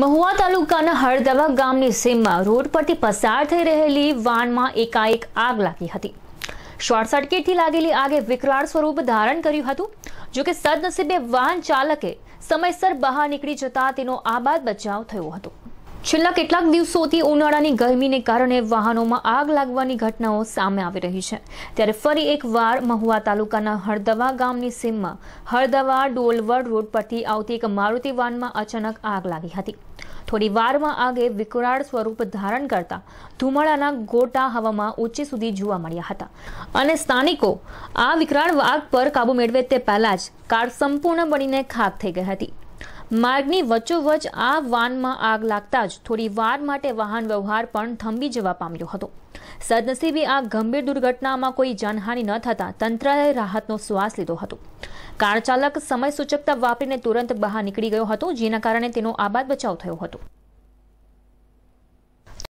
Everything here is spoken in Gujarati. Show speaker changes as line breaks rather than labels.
મહુવા તાલુકાના હળદવા ગામની સીમમાં રોડ પરથી પસાર થઈ રહેલી વાનમાં એકાએક આગ લાગી હતી શોર્ટ સર્કિટથી લાગેલી આગે વિકરાળ સ્વરૂપ ધારણ કર્યું હતું જોકે સદનસીબે વાહન ચાલકે સમયસર બહાર નીકળી જતા તેનો આબાદ બચાવ થયો હતો છેલ્લા કેટલાક દિવસોથી ઉનાળાની ગરમીને કારણે વાહનોમાં આગ લાગવાની ઘટનાઓ સામે આવી રહી છે ત્યારે ફરી એકવાર મહુવા તાલુકાના હળદવા ગામની સીમમાં હળદવા ડોલવડ રોડ પરથી આવતી એક મારુતિ વાનમાં અચાનક આગ લાગી હતી થોડી વારમાં આગે વિકરાળ સ્વરૂપ ધારણ કરતા ધુમાડાના ગોટા હવામાં ઊંચી સુધી જોવા મળ્યા હતા અને સ્થાનિકો આ વિકરાળ આગ પર કાબુ મેળવે તે પહેલા જ કાર સંપૂર્ણ બનીને ખાક થઈ ગઈ હતી માર્ગની વચ્ચોવચ આ વાનમાં આગ લાગતા જ થોડી વાર માટે વાહન વ્યવહાર પણ થંભી જવા પામ્યો હતો સદનસીબે આ ગંભીર દુર્ઘટનામાં કોઈ જાનહાનિ ન થતાં તંત્રએ રાહતનો શ્વાસ લીધો હતો કાર ચાલક સમય સૂચકતા વાપરીને તુરંત બહાર નીકળી ગયો હતો જેના કારણે તેનો આબાદ બચાવ થયો હતો